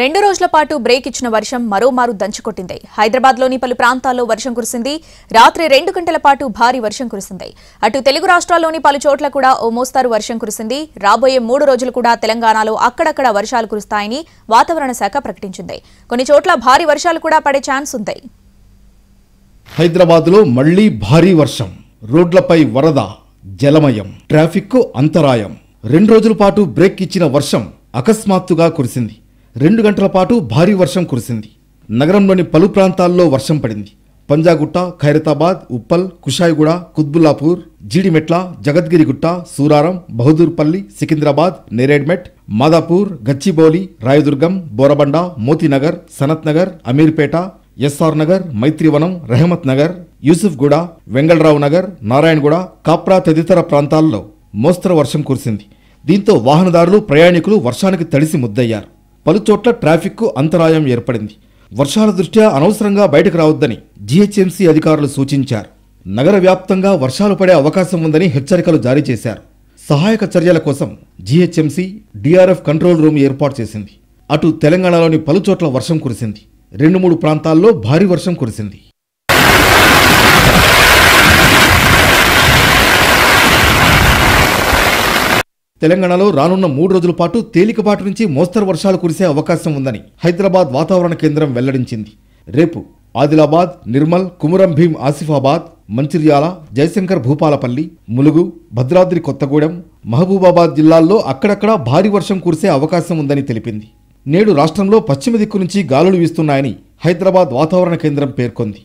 రెండు రోజుల పాటు బ్రేక్ ఇచ్చిన వర్షం మరోమారు దంచుకొట్టింది హైదరాబాద్లోని పలు ప్రాంతాల్లో వర్షం కురిసింది రాత్రి రెండు గంటల పాటు భారీ వర్షం కురిసింది అటు తెలుగు రాష్ట్రాల్లోని పలు చోట్ల కూడా ఓ మోస్తారు వర్షం కురిసింది రాబోయే మూడు రోజులు కూడా తెలంగాణలో అక్కడక్కడ వర్షాలు కురుస్తాయని వాతావరణ శాఖ ప్రకటించింది కొన్ని చోట్ల భారీ వర్షాలు కూడా పడే ఛాన్స్ ఉంది హైదరాబాద్లో మళ్లీ భారీ వర్షం రోడ్లపై వరద జలమయం ట్రాఫిక్కు అంతరాయం రెండు రోజుల పాటు బ్రేక్ ఇచ్చిన వర్షం అకస్మాత్తుగా కురిసింది రెండు గంటల పాటు భారీ వర్షం కురిసింది నగరంలోని పలు ప్రాంతాల్లో వర్షం పడింది పంజాగుట్ట ఖైరతాబాద్ ఉప్పల్ కుషాయిగూడ కుత్బుల్లాపూర్ జీడిమెట్ల జగద్గిరిగుట్ట సూరారం బహదూర్పల్లి సికింద్రాబాద్ నేరేడ్మెట్ మాదాపూర్ గచ్చిబౌలి రాయదుర్గం బోరబండ మోతీనగర్ సనత్నగర్ అమీర్పేట ఎస్ఆర్ నగర్ మైత్రివనం రెహమత్ నగర్ యూసుఫ్గూడ వెంగళరావు నగర్ నారాయణగూడ కాప్రా తదితర ప్రాంతాల్లో మోస్తరు వర్షం కురిసింది దీంతో వాహనదారులు ప్రయాణికులు వర్షానికి తడిసి ముద్దయ్యారు పలుచోట్ల ట్రాఫిక్కు అంతరాయం ఏర్పడింది వర్షాల దృష్ట్యా అనవసరంగా బయటకు రావద్దని జీహెచ్ఎంసీ అధికారులు సూచించారు నగర వ్యాప్తంగా వర్షాలు పడే అవకాశం ఉందని హెచ్చరికలు జారీ చేశారు సహాయక చర్యల కోసం జీహెచ్ఎంసీ డిఆర్ఎఫ్ కంట్రోల్ రూమ్ ఏర్పాటు చేసింది అటు తెలంగాణలోని పలుచోట్ల వర్షం కురిసింది రెండు మూడు ప్రాంతాల్లో భారీ వర్షం కురిసింది తెలంగాణలో రానున్న మూడు రోజుల పాటు తేలికపాటు నుంచి మోస్తరు వర్షాలు కురిసే అవకాశం ఉందని హైదరాబాద్ వాతావరణ కేంద్రం వెల్లడించింది రేపు ఆదిలాబాద్ నిర్మల్ కుమురం భీం ఆసిఫాబాద్ మంచిర్యాల జయశంకర్ భూపాలపల్లి ములుగు భద్రాద్రి కొత్తగూడెం మహబూబాబాద్ జిల్లాల్లో అక్కడక్కడ భారీ వర్షం కురిసే అవకాశం ఉందని తెలిపింది నేడు రాష్ట్రంలో పశ్చిమ దిక్కు నుంచి గాలులు వీస్తున్నాయని హైదరాబాద్ వాతావరణ కేంద్రం పేర్కొంది